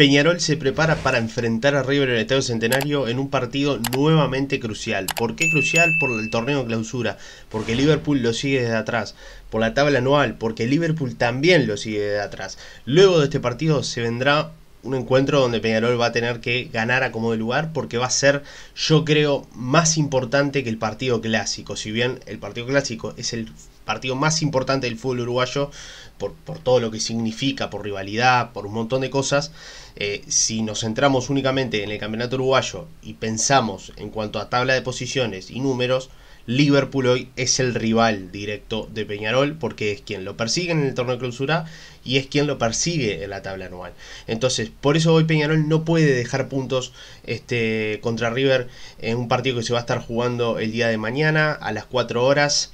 Peñarol se prepara para enfrentar a River en el Estadio Centenario en un partido nuevamente crucial. ¿Por qué crucial? Por el torneo de clausura, porque Liverpool lo sigue desde atrás, por la tabla anual, porque Liverpool también lo sigue desde atrás. Luego de este partido se vendrá un encuentro donde Peñarol va a tener que ganar a como de lugar porque va a ser, yo creo, más importante que el partido clásico. Si bien el partido clásico es el partido más importante del fútbol uruguayo por, todo lo que significa, por rivalidad, por un montón de cosas, eh, si nos centramos únicamente en el campeonato uruguayo y pensamos en cuanto a tabla de posiciones y números, Liverpool hoy es el rival directo de Peñarol porque es quien lo persigue en el torneo de clausura y es quien lo persigue en la tabla anual. Entonces, por eso hoy Peñarol no puede dejar puntos este, contra River en un partido que se va a estar jugando el día de mañana a las 4 horas.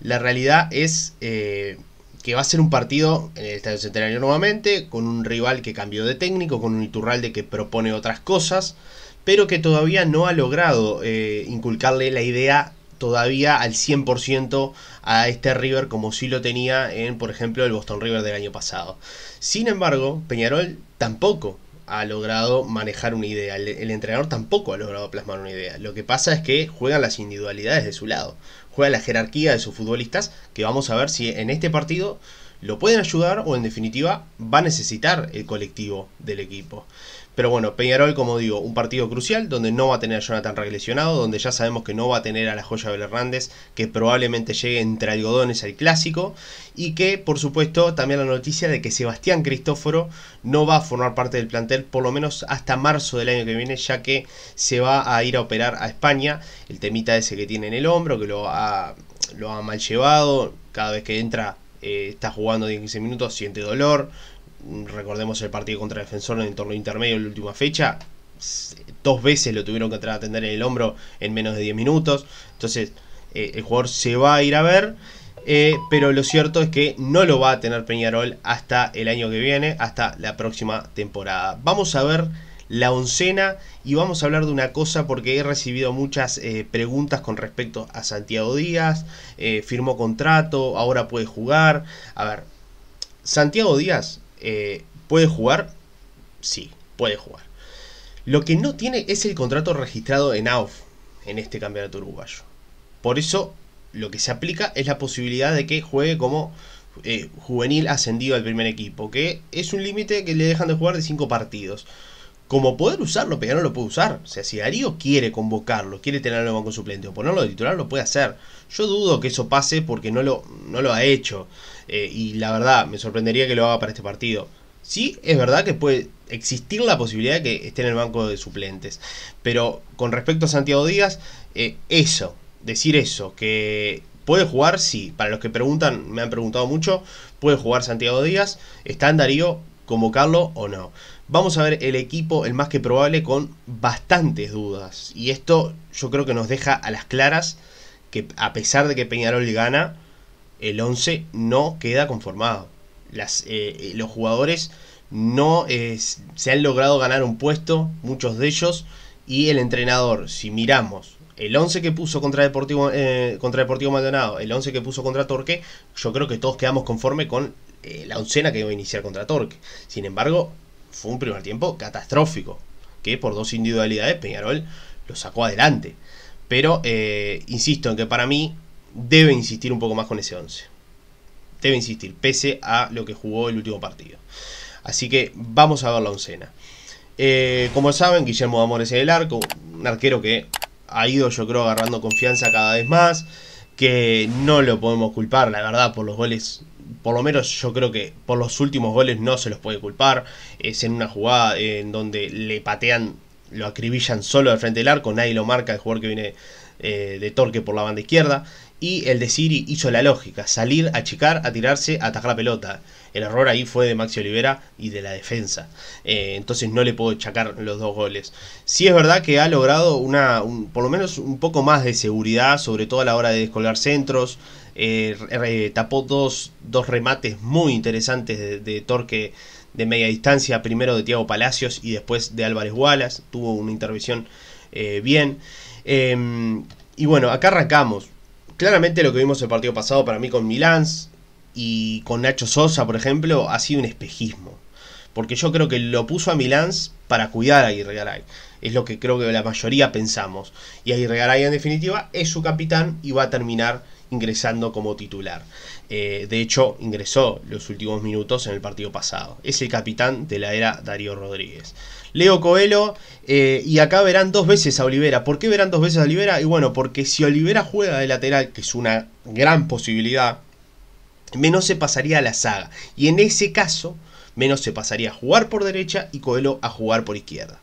La realidad es eh, que va a ser un partido en el Estadio Centenario nuevamente, con un rival que cambió de técnico, con un Iturralde que propone otras cosas, pero que todavía no ha logrado eh, inculcarle la idea todavía al 100% a este River como si lo tenía en, por ejemplo, el Boston River del año pasado. Sin embargo, Peñarol tampoco ha logrado manejar una idea, el, entrenador tampoco ha logrado plasmar una idea. Lo que pasa es que juegan las individualidades de su lado, juega la jerarquía de sus futbolistas, que vamos a ver si en este partido lo pueden ayudar o en definitiva va a necesitar el colectivo del equipo. Pero bueno, Peñarol, como digo, un partido crucial donde no va a tener a Jonathan Reglesionado, donde ya sabemos que no va a tener a la joya Bel Hernández, que probablemente llegue entre algodones al clásico. Y que, por supuesto, también la noticia de que Sebastián Cristóforo no va a formar parte del plantel, por lo menos hasta marzo del año que viene, ya que se va a ir a operar a España. El temita ese que tiene en el hombro, que lo ha, lo ha mal llevado, cada vez que entra eh, está jugando 15 minutos, siente dolor, recordemos el partido contra Defensor en el torneo intermedio en la última fecha, dos veces lo tuvieron que atender en el hombro en menos de 10 minutos. Entonces, eh, el jugador se va a ir a ver. Eh, pero lo cierto es que no lo va a tener Peñarol hasta el año que viene, hasta la próxima temporada. Vamos a ver la oncena y vamos a hablar de una cosa porque he recibido muchas eh, preguntas con respecto a Santiago Díaz, firmó contrato, ahora puede jugar. A ver, Santiago Díaz eh, ¿Puede jugar? Sí, puede jugar. Lo que no tiene es el contrato registrado en AUF en este campeonato uruguayo. Por eso lo que se aplica es la posibilidad de que juegue como eh, juvenil ascendido al primer equipo, que es un límite que le dejan de jugar de 5 partidos como poder usarlo, pero no lo puede usar. O sea, si Darío quiere convocarlo, quiere tenerlo en el banco suplente o ponerlo de titular, lo puede hacer. Yo dudo que eso pase porque no lo, no lo ha hecho. Eh, y la verdad, me sorprendería que lo haga para este partido. Sí, es verdad que puede existir la posibilidad de que esté en el banco de suplentes. Pero con respecto a Santiago Díaz, eh, eso, decir eso, que puede jugar, sí. Para los que preguntan, me han preguntado mucho, puede jugar Santiago Díaz. Está en Darío, convocarlo o no. Vamos a ver el equipo, el más que probable, con bastantes dudas. Y esto yo creo que nos deja a las claras que a pesar de que Peñarol gana, el 11 no queda conformado. Las, eh, los jugadores no eh, se han logrado ganar un puesto, muchos de ellos, y el entrenador, si miramos el 11 que puso contra Deportivo, eh, contra Deportivo Maldonado, el 11 que puso contra Torque, yo creo que todos quedamos conforme con eh, la oncena que iba a iniciar contra Torque. Sin embargo, fue un primer tiempo catastrófico, que por dos individualidades Peñarol lo sacó adelante. Pero eh, insisto en que para mí debe insistir un poco más con ese once. Debe insistir, pese a lo que jugó el último partido. Así que vamos a ver la oncena. Eh, como saben, Guillermo Amores en el arco, un arquero que ha ido yo creo agarrando confianza cada vez más, que no lo podemos culpar, la verdad, por los goles por lo menos yo creo que por los últimos goles no se los puede culpar. Es en una jugada en donde le patean, lo acribillan solo al frente del arco, nadie lo marca, el jugador que viene eh, de torque por la banda izquierda. Y el de Siri hizo la lógica, salir, achicar, a tirarse, atacar la pelota. El error ahí fue de Maxi Olivera y de la defensa. Eh, entonces no le puedo achacar los dos goles. Sí es verdad que ha logrado una, por lo menos un poco más de seguridad, sobre todo a la hora de descolgar centros, eh, tapó dos, remates muy interesantes de, torque de media distancia, primero de Tiago Palacios y después de Álvarez Wallace, tuvo una intervención eh, bien. Em, y bueno, acá arrancamos. Claramente lo que vimos el partido pasado para mí con Milán y con Nacho Sosa, por ejemplo, ha sido un espejismo. Porque yo creo que lo puso a Milán para cuidar a Aguirre Es lo que creo que la mayoría pensamos. Y Aguirre Garay, en definitiva, es su capitán y va a terminar ingresando como titular. Eh, de hecho, ingresó los últimos minutos en el partido pasado. Es el capitán de la era Darío Rodríguez. Leo Coelho, eh, y acá verán dos veces a Olivera. ¿Por qué verán dos veces a Olivera? Y bueno, porque si Olivera juega de lateral, que es una gran posibilidad, menos se pasaría a la saga. Y en ese caso, menos se pasaría a jugar por derecha y Coelho a jugar por izquierda.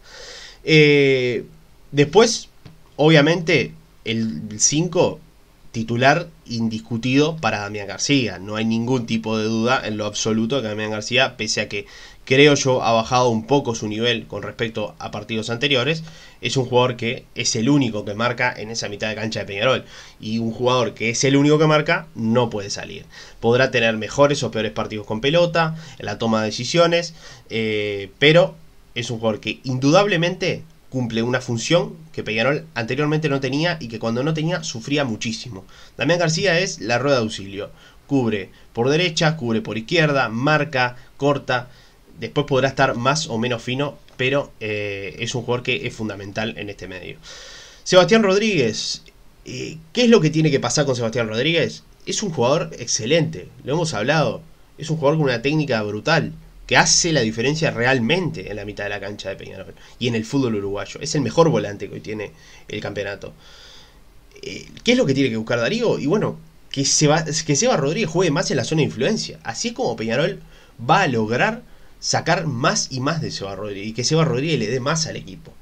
Eh, después, obviamente, el 5 titular indiscutido para Damián García. No hay ningún tipo de duda en lo absoluto que Damián García, pese a que creo yo ha bajado un poco su nivel con respecto a partidos anteriores, es un jugador que es el único que marca en esa mitad de cancha de Peñarol. Y un jugador que es el único que marca no puede salir. Podrá tener mejores o peores partidos con pelota, en la toma de decisiones, eh, pero es un jugador que indudablemente cumple una función que Peñarol anteriormente no tenía y que cuando no tenía sufría muchísimo. Damián García es la rueda de auxilio. Cubre por derecha, cubre por izquierda, marca, corta. Después podrá estar más o menos fino, pero eh, es un jugador que es fundamental en este medio. Sebastián Rodríguez. Eh, ¿Qué es lo que tiene que pasar con Sebastián Rodríguez? Es un jugador excelente, lo hemos hablado. Es un jugador con una técnica brutal que hace la diferencia realmente en la mitad de la cancha de Peñarol y en el fútbol uruguayo. Es el mejor volante que hoy tiene el campeonato. Eh, ¿Qué es lo que tiene que buscar Darío? Y bueno, que, Seba, que Seba Rodríguez juegue más en la zona de influencia. Así como Peñarol va a lograr sacar más y más de Seba Rodríguez y que Seba Rodríguez le dé más al equipo.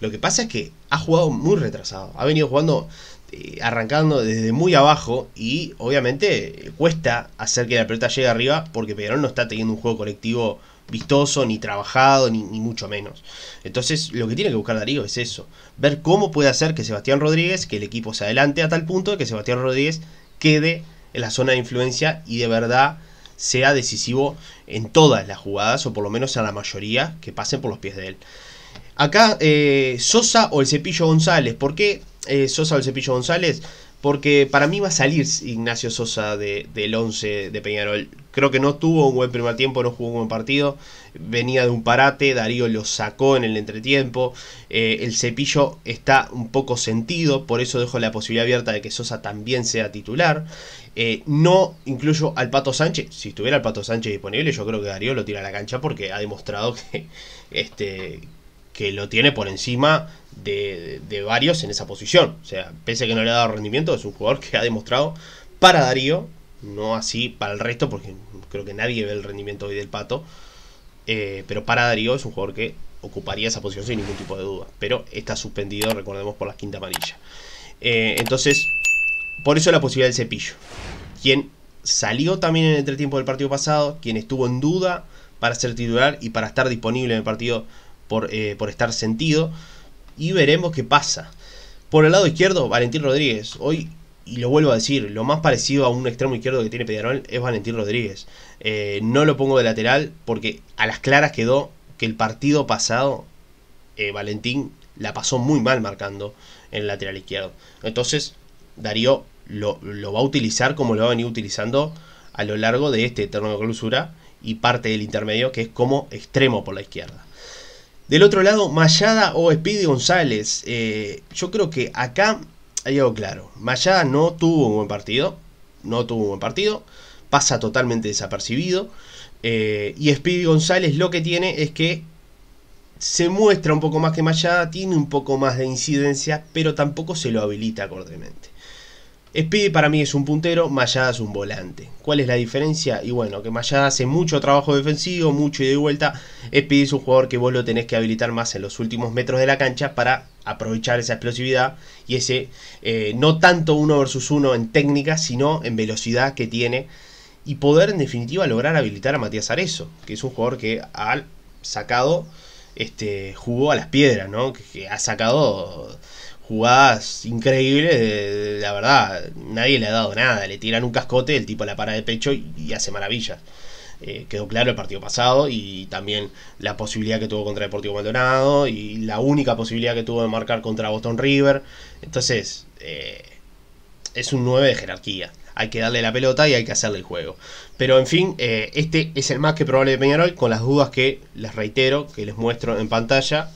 Lo que pasa es que ha jugado muy retrasado. Ha venido jugando eh, arrancando desde muy abajo y obviamente cuesta hacer que la pelota llegue arriba porque Peñarol no está teniendo un juego colectivo vistoso, ni trabajado, ni, mucho menos. Entonces, lo que tiene que buscar Darío es eso, ver cómo puede hacer que Sebastián Rodríguez, que el equipo se adelante a tal punto que Sebastián Rodríguez quede en la zona de influencia y de verdad sea decisivo en todas las jugadas, o por lo menos en la mayoría que pasen por los pies de él. Acá eh, Sosa o el Cepillo González, ¿Por qué? Eh, Sosa o el Cepillo González, porque para mí va a salir Ignacio Sosa de, del 11 de Peñarol. Creo que no tuvo un buen primer tiempo, no jugó un buen partido, venía de un parate, Darío lo sacó en el entretiempo, eh, el cepillo está un poco sentido, por eso dejo la posibilidad abierta de que Sosa también sea titular. Eh, no incluyo al Pato Sánchez, si estuviera el Pato Sánchez disponible, yo creo que Darío lo tira a la cancha porque ha demostrado que, este, que lo tiene por encima de, varios en esa posición. O sea, pese a que no le ha dado rendimiento, es un jugador que ha demostrado para Darío, no así para el resto, porque creo que nadie ve el rendimiento hoy del pato. Eh, pero para Darío es un jugador que ocuparía esa posición sin ningún tipo de duda. Pero está suspendido, recordemos, por la quinta amarilla. Eh, entonces, por eso la posibilidad del cepillo. Quien salió también en el entretiempo del partido pasado, quien estuvo en duda para ser titular y para estar disponible en el partido eh, por, estar sentido. Y veremos qué pasa. Por el lado izquierdo, Valentín Rodríguez. Hoy, y lo vuelvo a decir, lo más parecido a un extremo izquierdo que tiene Peñarol es Valentín Rodríguez. Eh, no lo pongo de lateral porque a las claras quedó que el partido pasado eh, Valentín la pasó muy mal marcando en el lateral izquierdo. Entonces, Darío lo, va a utilizar como lo va a utilizando a lo largo de este torneo de clausura y parte del intermedio que es como extremo por la izquierda. Del otro lado, Mayada o Speedy González. Eh, yo creo que acá hay algo claro. Mayada no tuvo un buen partido. No tuvo un buen partido. Pasa totalmente desapercibido. Eh, y Speedy González lo que tiene es que se muestra un poco más que Mayada, tiene un poco más de incidencia, pero tampoco se lo habilita acordemente. Speedy para mí es un puntero, Mayada es un volante. ¿Cuál es la diferencia? Y bueno, que Mayada hace mucho trabajo defensivo, mucho y de vuelta. Speedy es un jugador que vos lo tenés que habilitar más en los últimos metros de la cancha para aprovechar esa explosividad y ese eh, no tanto uno versus uno en técnica, sino en velocidad que tiene. Y poder en definitiva lograr habilitar a Matías Arezzo, que es un jugador que ha sacado, este, jugó a las piedras, ¿no? que ha sacado jugadas increíbles, la verdad, nadie le ha dado nada, le tiran un cascote, el tipo la para de pecho y, hace maravillas. Eh, quedó claro el partido pasado y también la posibilidad que tuvo contra Deportivo Maldonado y la única posibilidad que tuvo de marcar contra Boston River. Entonces, eh, es un 9 de jerarquía. Hay que darle la pelota y hay que hacerle el juego. Pero en fin, eh, este es el más que probable de Peñarol, con las dudas que les reitero, que les muestro en pantalla.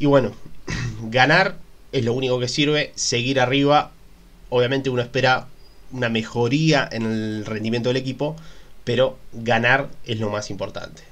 Y bueno, ganar es lo único que sirve, seguir arriba. Obviamente uno espera una mejoría en el rendimiento del equipo, pero ganar es lo más importante.